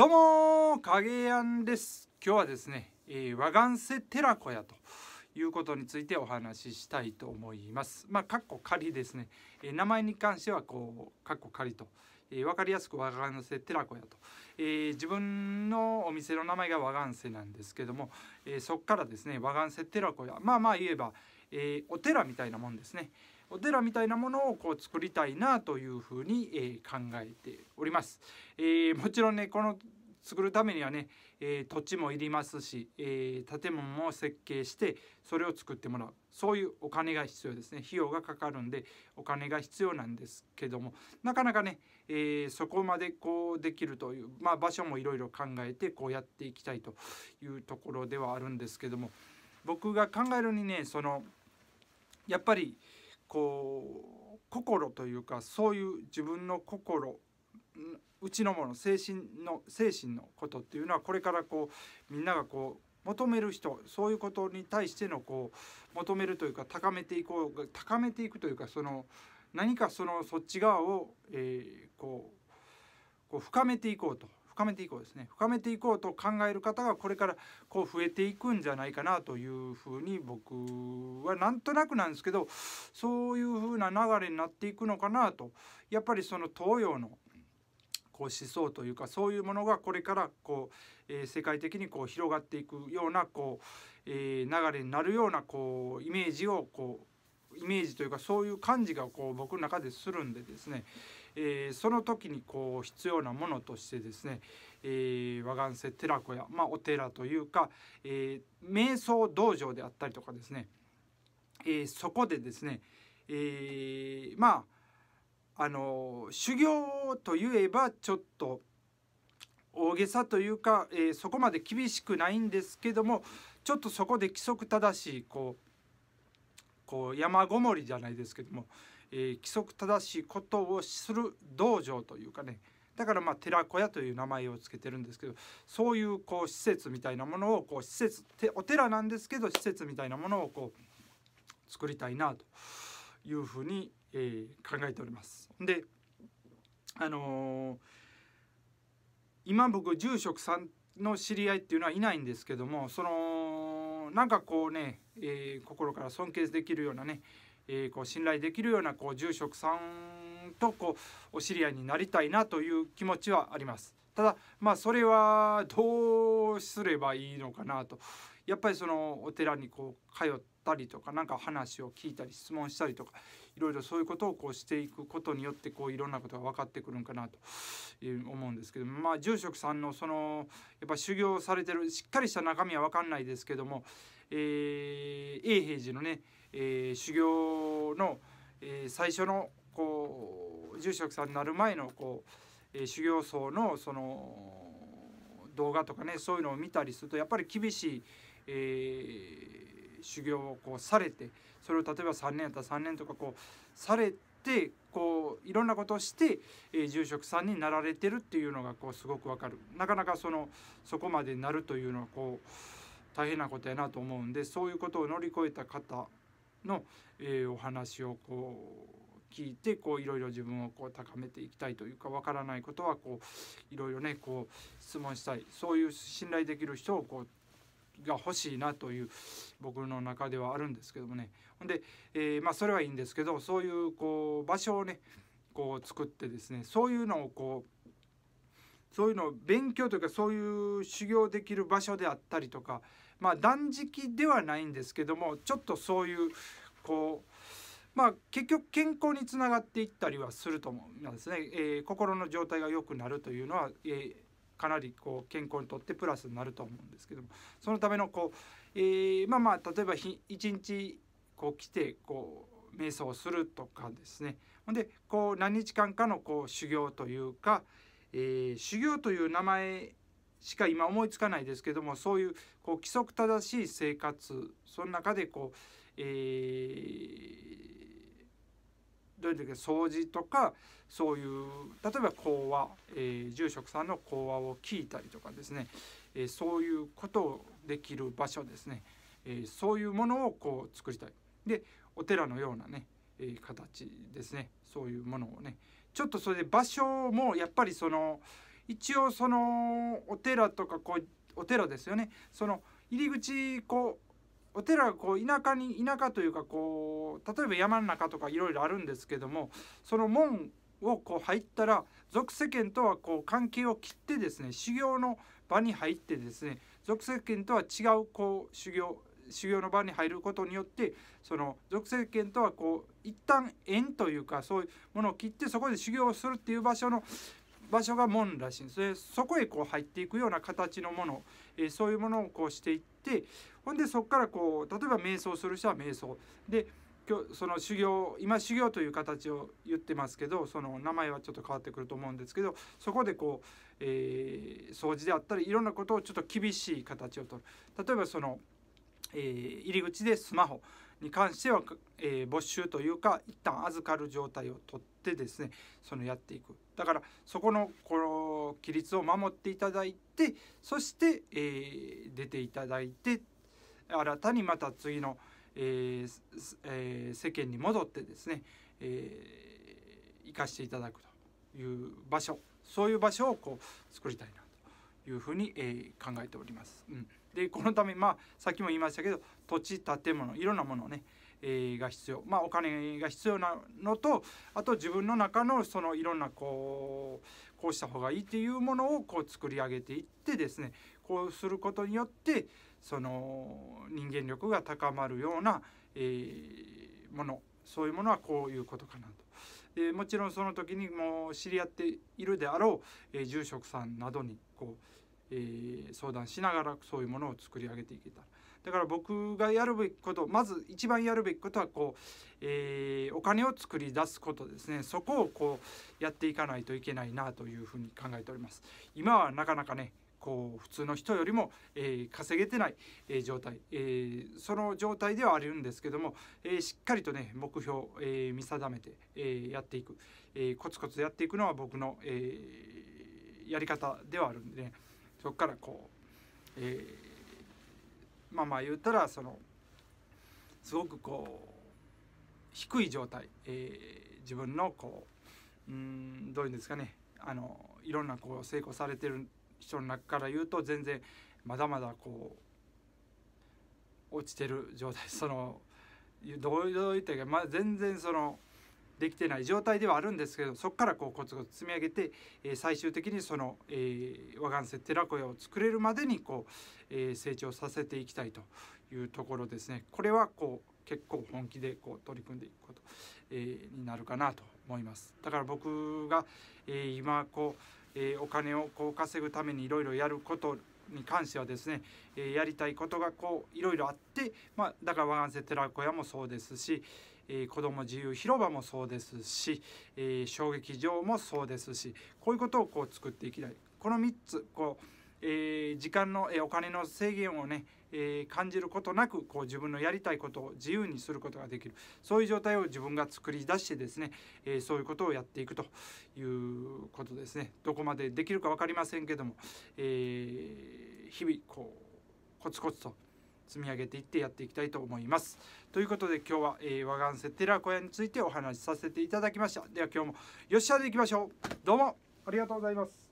どうも影やんです今日はですね、えー、和岩瀬寺子屋ということについてお話ししたいと思いますまあかっこ仮ですね、えー、名前に関してはこうかっこ仮と、えー、分かりやすく和岩瀬寺子屋と、えー、自分のお店の名前が和岩瀬なんですけども、えー、そっからですね和岩瀬寺子屋まあまあ言えば、えー、お寺みたいなもんですねお寺みたいなものをこう作りたいなというふうに、えー、考えております。えー、もちろんねこの作るためにはね、えー、土地もいりますし、えー、建物も設計してそれを作ってもらうそういうお金が必要ですね費用がかかるんでお金が必要なんですけどもなかなかね、えー、そこまでこうできるという、まあ、場所もいろいろ考えてこうやっていきたいというところではあるんですけども僕が考えるにねそのやっぱり、こう心というかそういう自分の心うちのもの精神の精神のことっていうのはこれからこうみんながこう求める人そういうことに対してのこう求めるというか高めていこう高めていくというかその何かそのそっち側を、えー、こうこう深めていこうと深めていこうですね深めていこうと考える方がこれからこう増えていくんじゃないかなというふうに僕はなんとなくなんですけどそういうふうな流れになっていくのかなとやっぱりその東洋のこう思想というかそういうものがこれからこう、えー、世界的にこう広がっていくようなこう、えー、流れになるようなこうイメージをこうイメージというかそういう感じがこう僕の中でするんでですね、えー、その時にこう必要なものとしてですね、えー、和岩瀬寺子屋、まあ、お寺というか、えー、瞑想道場であったりとかですね、えそこでですね、えまああの修行といえばちょっと大げさというか、えそこまで厳しくないんですけどもちょっとそこで規則正しいこうこう山ごもりじゃないですけども、えー、規則正しいことをする道場というかねだからまあ寺子屋という名前を付けてるんですけどそういうこう施設みたいなものをこう施設お寺なんですけど施設みたいなものをこう作りたいなというふうに、えー、考えております。であのー、今僕住職さんの知り合いっていうのはいないんですけどもそのなんかこうねえー、心から尊敬できるようなね、えー、こう信頼できるようなこう住職さんとこうお知り合いになりたいなという気持ちはあります。ただまあそれはどうすればいいのかなとやっぱりそのお寺にこう通ったりとか何か話を聞いたり質問したりとかいろいろそういうことをこうしていくことによってこういろんなことが分かってくるんかなと思うんですけどまあ住職さんのそのやっぱ修行されてるしっかりした中身は分かんないですけどもえー、永平寺のね、えー、修行の、えー、最初のこう住職さんになる前のこう、えー、修行僧のその動画とかねそういうのを見たりするとやっぱり厳しい、えー、修行をこうされてそれを例えば3年やったら3年とかこうされてこういろんなことをして、えー、住職さんになられてるっていうのがこうすごくわかる。なかなかそのそこまでなるというのはこう大変なことやなと思うんでそういうことを乗り越えた方の、えー、お話をこう聞いてこういろいろ自分をこう高めていきたいというかわからないことはこういろいろねこう質問したいそういう信頼できる人をこうが欲しいなという僕の中ではあるんですけどもねほんで、えー、まあ、それはいいんですけどそういうこう場所をねこう作ってですねそういうのをこうそういうのを勉強というかそういう修行できる場所であったりとかまあ、断食ではないんですけどもちょっとそういうこうまあ、結局健康につながっていったりはすると思うんですね、えー、心の状態が良くなるというのは、えー、かなりこう健康にとってプラスになると思うんですけどもそのためのこう、えー、まあまあ例えば一日こう来てこう瞑想するとかですねほんでこう何日間かのこう修行というか、えー、修行という名前しか今思いつかないですけどもそういうこう規則正しい生活その中でこう、えー、どういう時掃除とかそういう例えば講話、えー、住職さんの講話を聞いたりとかですね、えー、そういうことをできる場所ですね、えー、そういうものをこう作りたいでお寺のようなね、えー、形ですねそういうものをねちょっとそれで場所もやっぱりその、一応そのお寺とかこうお寺ですよねその入り口こうお寺がこう田舎に田舎というかこう例えば山の中とかいろいろあるんですけどもその門をこう入ったら俗世間とはこう関係を切ってですね修行の場に入ってですね俗世間とは違うこう修行修行の場に入ることによってその属性権とはこう一旦縁というかそういうものを切ってそこで修行をするっていう場所の場所が門らしいんですそこへこう入っていくような形のもの、えー、そういうものをこうしていってほんでそこからこう例えば瞑想する人は瞑想で今日その修行今修行という形を言ってますけどその名前はちょっと変わってくると思うんですけどそこでこう、えー、掃除であったりいろんなことをちょっと厳しい形をとる例えばその、えー、入り口でスマホに関しては、えー、没収というか一旦預かる状態をとってですねそのやっていくだからそこのこの規律を守っていただいてそして、えー、出ていただいて新たにまた次の、えーえー、世間に戻ってですね、えー、生かしていただくという場所そういう場所をこう作りたいないうふうに、えー、考えております。うん、でこのため、まあ、さっきも言いましたけど土地建物いろんなものね、えー、が必要、まあ、お金が必要なのとあと自分の中のそのいろんなこうこうした方がいいっていうものをこう作り上げていってですねこうすることによってその人間力が高まるような、えー、ものそういうものはこういうことかなと。えもちろんその時にもう知り合っているであろう、えー、住職さんなどにこうえー、相談しながらそういうものを作り上げていけたらだから僕がやるべきことまず一番やるべきことはこう、えー、お金を作り出すことですねそこをこうやっていかないといけないなというふうに考えております今はなかなかねこう普通の人よりも、えー、稼げてない、えー、状態、えー、その状態ではあるんですけども、えー、しっかりとね目標、えー、見定めて、えー、やっていく、えー、コツコツやっていくのは僕の、えー、やり方ではあるんでねそこからこう、えー、まあまあ言ったらそのすごくこう低い状態、えー、自分のこううんどういうんですかねあのいろんなこう成功されてる人の中から言うと全然まだまだこう落ちてる状態そのどういう言ったか、まあ、全然そのできてない状態ではあるんですけどそこからこうコツコツ積み上げて、えー、最終的にその、えー、和岩瀬寺小屋を作れるまでにこう、えー、成長させていきたいというところですね。これはこう結構本気でこう取り組んでいくこと、えー、になるかなと思います。だから僕が、えー、今こう、えー、お金をこう稼ぐためにいろいろやることに関してはですね、えー、やりたいことがこういろいろあって、まあ、だから和岩瀬寺小屋もそうですし、えー、子ども自由広場もそうですし、えー、衝撃場もそうですしこういうことをこう作っていきたいこの3つこう、えー、時間の、えお金の制限をね、え感じることなくこう自分のやりたいことを自由にすることができるそういう状態を自分が作り出してですね、えそういうことをやっていくということですねどこまでできるか分かりませんけども、え日々こうコツコツと積み上げていってやっていきたいと思います。ということで今日は、えー、和岸セテラ小屋についてお話しさせていただきました。では今日もよっしゃでいきましょう。どうもありがとうございます。